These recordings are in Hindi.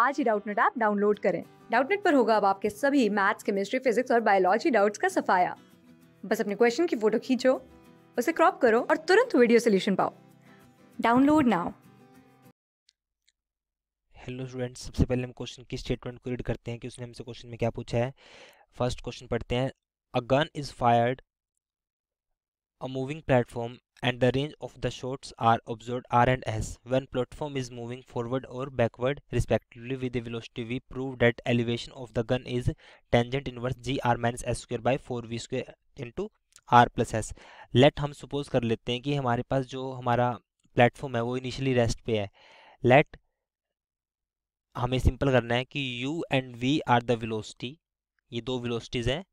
आज ही डाउटनेट ऐप डाउनलोड करें डाउटनेट पर होगा अब आपके सभी मैथ्स केमिस्ट्री फिजिक्स और बायोलॉजी डाउट्स का सफाया बस अपने क्वेश्चन की फोटो खींचो उसे क्रॉप करो और तुरंत वीडियो सोल्यूशन पाओ डाउनलोड नाउ हेलो स्टूडेंट्स सबसे पहले हम क्वेश्चन की स्टेटमेंट को रीड करते हैं कि उसने हमसे क्वेश्चन में क्या पूछा है फर्स्ट क्वेश्चन पढ़ते हैं a gun is fired a moving platform and the range of the shots are observed R and S when platform is moving forward or backward respectively with the velocity V prove that elevation of the gun is tangent inverse G R minus S square by 4 V square into R plus S let hum suppose kar lete hain ki hamare paas jo hamara platform hai wo initially rest pe hai let hame simple karna hai ki U and V are the velocity ye do velocities hain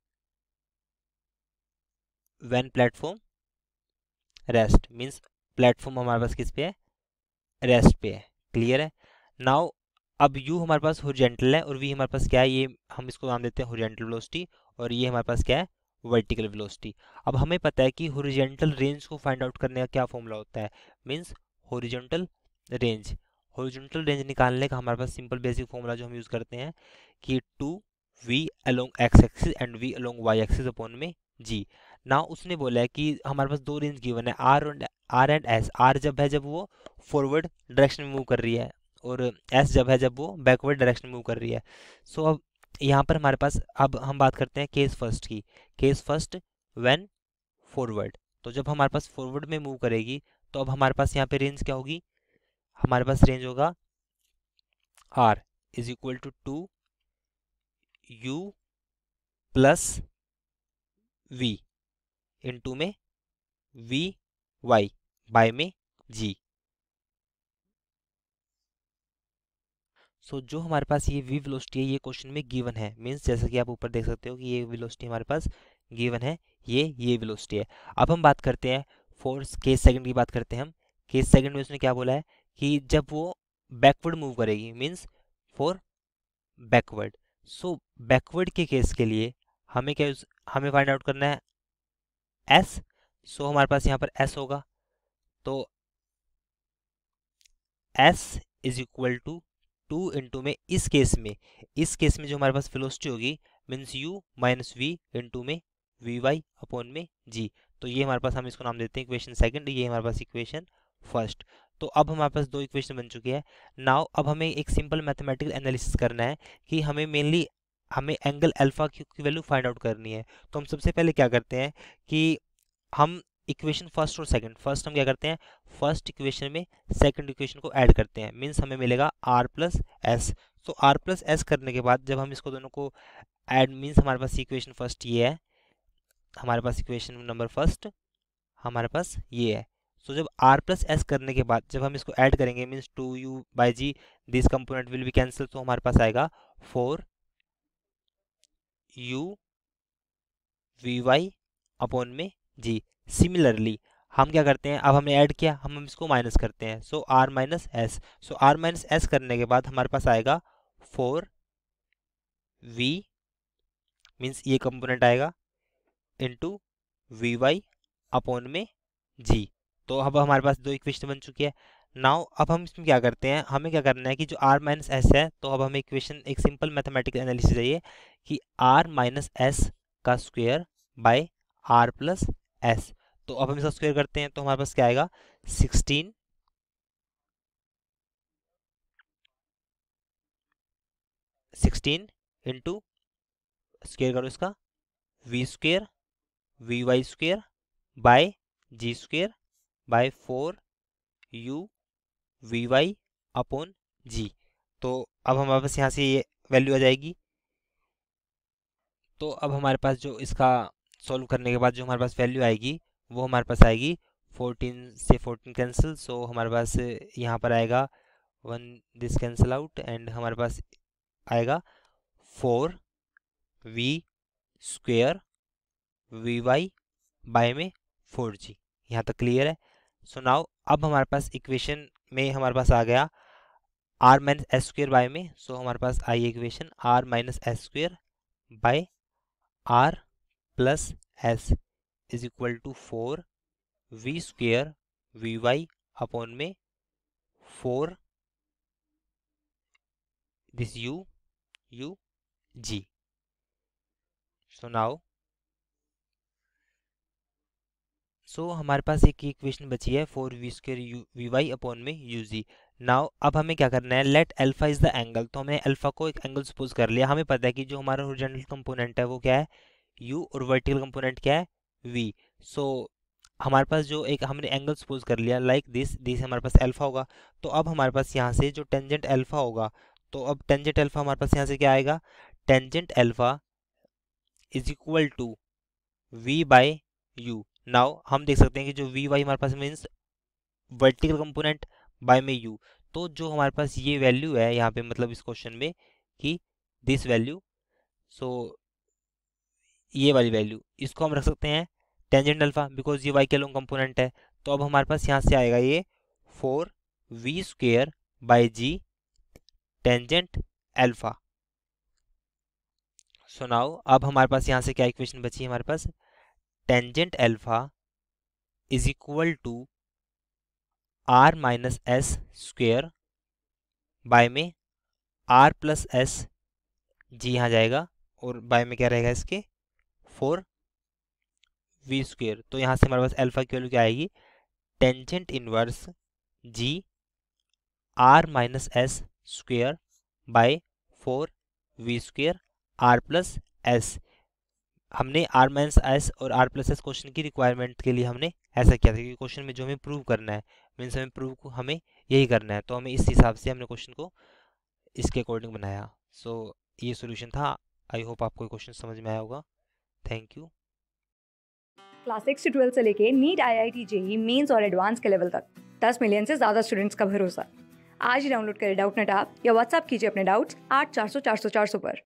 when platform rest means platform हमारे पास किस पे है रेस्ट पे है क्लियर है नाउ अब यू हमारे पास होरिजेंटल है और वी हमारे पास क्या है ये हम इसको नाम देते हैं होरिजेंटल वेलोसिटी और ये हमारे पास क्या है वर्टिकल वेलोसिटी अब हमें पता है कि होरिजेंटल रेंज को फाइंड आउट करने का क्या फॉर्मूला होता है means horizontal range horizontal range निकालने का हमारे पास सिंपल बेसिक फॉर्मूला जो हम यूज़ करते हैं कि two v along x axis and v along y axis upon में जी ना उसने बोला है कि हमारे पास दो रेंज गिवन है R and R and S R जब है जब वो फॉरवर्ड डायरेक्शन में मूव कर रही है और एस जब है जब वो बैकवर्ड डायरेक्शन में मूव कर रही है सो so, अब यहाँ पर हमारे पास अब हम बात करते हैं केस फर्स्ट की केस फर्स्ट व्हेन फॉरवर्ड तो जब हमारे पास फॉरवर्ड में मूव करेगी तो अब हमारे पास यहाँ पे रेंज क्या होगी हमारे पास रेंज होगा R is equal to two u plus v into में वी वाई बाय में जी सो so, जो हमारे पास ये वी वेलोसिटी है ये क्वेश्चन में गिवन है मींस जैसा कि आप ऊपर देख सकते हो कि ये वेलोसिटी हमारे पास गिवन है ये ये वेलोसिटी है अब हम बात करते हैं फोर्स के सेकंड की बात करते हैं हम के सेकंड में उसने क्या बोला है कि जब वो बैकवर्ड मूव करेगी means for backward so backward के केस के लिए हमें क्या हमें फाइंड आउट करना है एस सो हमारे पास यहाँ पर एस होगा तो S is equal to two into में इस केस में इस केस में जो हमारे पास फिलोसिटी होगी means u minus v into में वी वाई अपॉन में जी तो ये हमारे पास हम इसको नाम देते हैं इक्वेशन सेकंड ये हमारे पास इक्वेशन फर्स्ट तो अब हमारे पास दो इक्वेशन बन चुकी है नाउ अब हमें एक सिंपल मैथमेटिकल एनालिसिस करना है कि हमें मेनली हमें एंगल अल्फ़ा की वैल्यू फाइंड आउट करनी है तो हम सबसे पहले क्या करते हैं कि हम इक्वेशन फर्स्ट और सेकंड फर्स्ट हम क्या करते हैं फर्स्ट इक्वेशन में सेकंड इक्वेशन को ऐड करते हैं मीन्स हमें मिलेगा आर प्लस एस तो आर प्लस एस करने के बाद जब हम इसको दोनों को ऐड मीन्स हमारे पास इक्वेशन फर्स्ट ये है हमारे पास इक्वेशन नंबर फर्स्ट हमारे पास ये है सो तो so, जब आर प्लस एस करने के बाद जब हम इसको ऐड करेंगे means two u by g this component will be cancel तो हमारे पास आएगा four u v y upon में जी सिमिलरली हम क्या करते हैं अब हमने ऐड किया हम इसको माइनस करते हैं so R minus S so R minus S करने के बाद हमारे पास आएगा फोर वी मीन्स ये कंपोनेंट आएगा इंटू वी वाई अपॉन में जी तो अब हमारे पास दो इक्वेशन बन चुकी है नाउ अब हम इसमें क्या करते हैं हमें क्या करना है कि जो आर माइनस एस है तो अब हमें इक्वेशन एक सिंपल मैथमेटिकल एनालिसिस चाहिए कि आर माइनस एस का square by R plus S तो अब हम इसका स्क्वेयर करते हैं तो हमारे पास क्या आएगा सिक्सटीन सिक्सटीन इंटू स्क्वेयर करो इसका v square v y square by g square by four u v y upon g तो अब हमारे पास यहाँ से ये वैल्यू आ जाएगी तो अब हमारे पास जो इसका सॉल्व करने के बाद जो हमारे पास वैल्यू आएगी वो हमारे पास आएगी फोर्टीन से 14 कैंसिल सो हमारे पास यहाँ पर आएगा one this cancel out and हमारे पास आएगा four v square v y by में फोर जी यहाँ तक क्लियर है सो so नाउ अब हमारे पास इक्वेशन में हमारे पास आ गया R minus S square by में सो so हमारे पास आई equation R minus S square by R plus S is equal to four v square v y upon में four this u u g so now so हमारे पास एक इक्वेशन बची है four v square u v y upon में यू जी नाउ अब हमें क्या करना है let alpha is the angle तो हमने अल्फा को एक एंगल सपोज कर लिया हमें पता है कि जो हमारा ओरिजेंटल कंपोनेंट है वो क्या है यू और वर्टिकल कंपोनेंट क्या है वी सो so, हमारे पास जो एक हमने एंगल सपोज कर लिया लाइक दिस दिस हमारे पास अल्फा होगा तो अब हमारे पास यहाँ से जो टेंजेंट अल्फा होगा तो अब टेंजेंट अल्फा हमारे पास यहाँ से क्या आएगा tangent alpha is equal to v by u now हम देख सकते हैं कि जो वी वाई हमारे पास मीन्स वर्टिकल कंपोनेंट बाय मे यू तो जो हमारे पास ये वैल्यू है यहाँ पे मतलब इस क्वेश्चन में कि दिस वैल्यू सो ये वाली वैल्यू इसको हम रख सकते हैं टेंजेंट अल्फा बिकॉज ये वाई के लॉन्ग कंपोनेंट है तो अब हमारे पास यहाँ से आएगा ये four v square by g tangent alpha so now अब हमारे पास यहाँ से क्या इक्वेशन बची है हमारे पास tangent alpha is equal to R minus S square by में आर प्लस एस जी यहाँ जाएगा और बाय में क्या रहेगा इसके फोर वी स्क्वेयर तो यहाँ से हमारे पास अल्फा की वैल्यू क्या आएगी tangent inverse g R minus S square by four v square R plus S हमने आर माइनस एस और आर प्लस एस क्वेश्चन की रिक्वायरमेंट के लिए हमने ऐसा किया था क्योंकि क्वेश्चन में जो हमें प्रूव करना है मीन्स हमें प्रूव को हमें यही करना है तो हमें इस हिसाब से हमने क्वेश्चन को इसके अकॉर्डिंग बनाया सो so, ये सोल्यूशन था आई होप आपको क्वेश्चन समझ में आया होगा थैंक यू क्लास सिक्स से ट्वेल्थ से लेके NEET I I T JEE mains और एडवांस के लेवल तक दस मिलियन से ज़्यादा स्टूडेंट्स का भरोसा आज ही डाउनलोड करें डाउट नेट आप या व्हाट्सअप कीजिए अपने डाउट्स आठ चार सौ चार सौ चार सौ पर